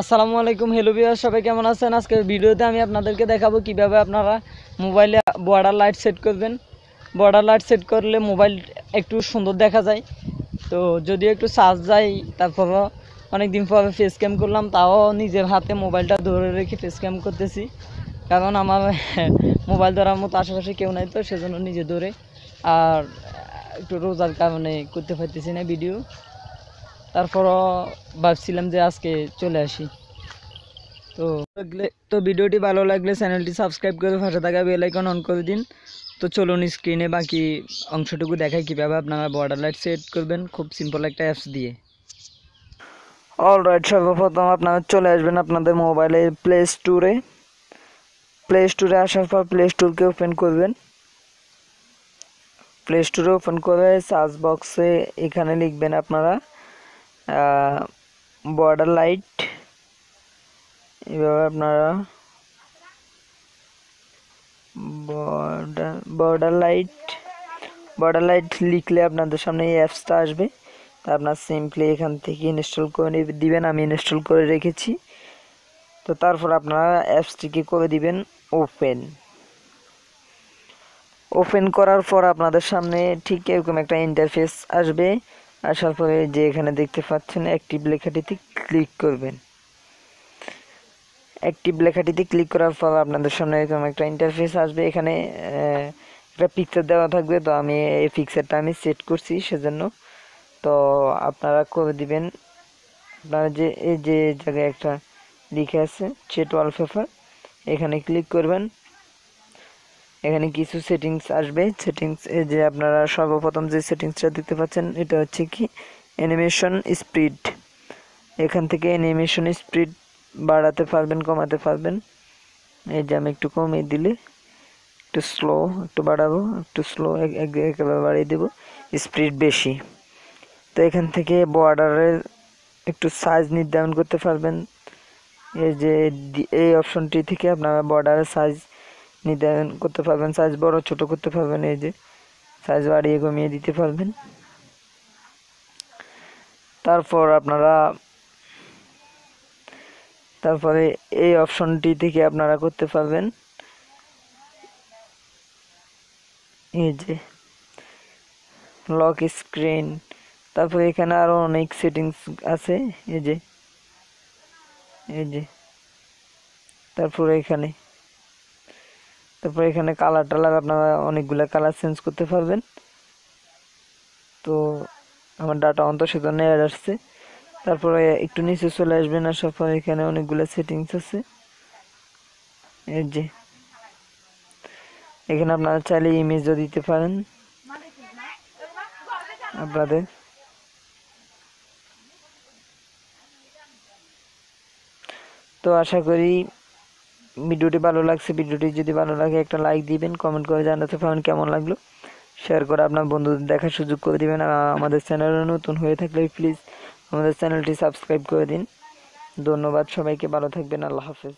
আসসালামু আলাইকুম হ্যালো বিয়ার সবাই কেমন আছেন আজকে ভিডিওতে আমি আপনাদেরকে দেখাবো কিভাবে আপনারা মোবাইলে বর্ডার লাইট সেট করবেন বর্ডার লাইট সেট করলে মোবাইল একটু সুন্দর দেখা যায় তো যদিও একটু চার্জ যায় তারপরও অনেক দিন পরে ফেস ক্যাম করলাম তাও নিজের হাতে মোবাইলটা ধরে রেখে ফেস ক্যাম করতেছি কারণ আমার মোবাইল ধরার মতো আশেপাশে কেউ নাই তো সেজন্য নিজে ধরে আর একটু রোজার কারণে করতে পারতেছি না ভিডিও তারপরও ভাবছিলাম যে আজকে চলে আসি তো তো ভিডিওটি ভালো লাগলে চ্যানেলটি সাবস্ক্রাইব করে ফাঁসে থাকা বেলাইকন অন করে দিন তো চলুন স্ক্রিনে বাকি অংশটুকু দেখাই কীভাবে আপনারা বর্ডার লাইট সেট করবেন খুব সিম্পল একটা অ্যাপস দিয়ে অল রাইট সর্বপ্রথম আপনারা চলে আসবেন আপনাদের মোবাইলে প্লে স্টোরে প্লে স্টোরে আসার পর প্লে স্টোরকে ওপেন করবেন প্লে স্টোরে ওপেন করে সার্চ বক্সে এখানে লিখবেন আপনারা বর্ডার লাইট এভাবে আপনারা border border light border light লিখলে আপনাদের সামনে এই অ্যাপসটা আসবে তা আপনার সিম্পলি এখান থেকে ইনস্টল করে দিবেন আমি ইনস্টল করে রেখেছি তো তারপর আপনারা অ্যাপসটিকে করে দিবেন ওপেন ওপেন করার পর আপনাদের সামনে ঠিক এরকম একটা ইন্টারফেস আসবে আসার পরে যে এখানে দেখতে পাচ্ছেন অ্যাক্টিভ লেখাটিতে ক্লিক করবেন অ্যাক্টিভ লেখাটিতে ক্লিক করার পর আপনাদের সামনে এরকম একটা ইন্টারফেস আসবে এখানে একটা পিকচার দেওয়া থাকবে তো আমি এই পিকচারটা আমি সেট করছি সেজন্য তো আপনারা করে দিবেন আপনারা যে এই যে জায়গায় একটা লিখে আছে সেট ওয়ালপেপার এখানে ক্লিক করবেন এখানে কিছু সেটিংস আসবে সেটিংস এ যে আপনারা সর্বপ্রথম যে সেটিংসটা দেখতে পাচ্ছেন এটা হচ্ছে কি অ্যানিমেশন স্পিড এখান থেকে অ্যানিমেশন স্পিড বাড়াতে পারবেন কমাতে পারবেন এই যে আমি একটু কমিয়ে দিলে একটু স্লো একটু বাড়াবো একটু স্লো একেবারে বাড়িয়ে দেবো স্পিড বেশি তো এখান থেকে বর্ডারের একটু সাইজ নির্ধারণ করতে পারবেন এই যে এই অপশনটি থেকে আপনারা বর্ডারের সাইজ নির্ধারণ করতে পারবেন সাইজ বড় ছোট করতে পারবেন এই যে সাইজ বাড়িয়ে কমিয়ে দিতে পারবেন তারপর আপনারা তারপরে এই অপশনটি থেকে আপনারা করতে পারবেন এই যে লক স্ক্রিন তারপরে এখানে আরও অনেক সেটিংস আছে এই যে এই যে তারপরে এখানে তারপর এখানে কালার টালার আপনারা অনেকগুলো কালার চেঞ্জ করতে পারবেন তো আমার ডাটা অন্ত সেজন্য অ্যাড আসছে তারপরে একটু নিচে চলে আসবেন আসার পর এখানে অনেকগুলো সেটিংস আছে এর যে এখানে আপনারা চাইলে ইমেজও দিতে পারেন আপনাদের তো আশা করি ভিডিওটি ভালো লাগছে ভিডিওটি যদি ভালো লাগে একটা লাইক দিবেন কমেন্ট করে জানাতে পারেন কেমন লাগলো শেয়ার করে আপনার বন্ধুদের দেখার সুযোগ করে দেবেন আমাদের চ্যানেলে নতুন হয়ে থাকলে প্লিজ আমাদের চ্যানেলটি সাবস্ক্রাইব করে দিন ধন্যবাদ সবাইকে ভালো থাকবেন আল্লাহ হাফেজ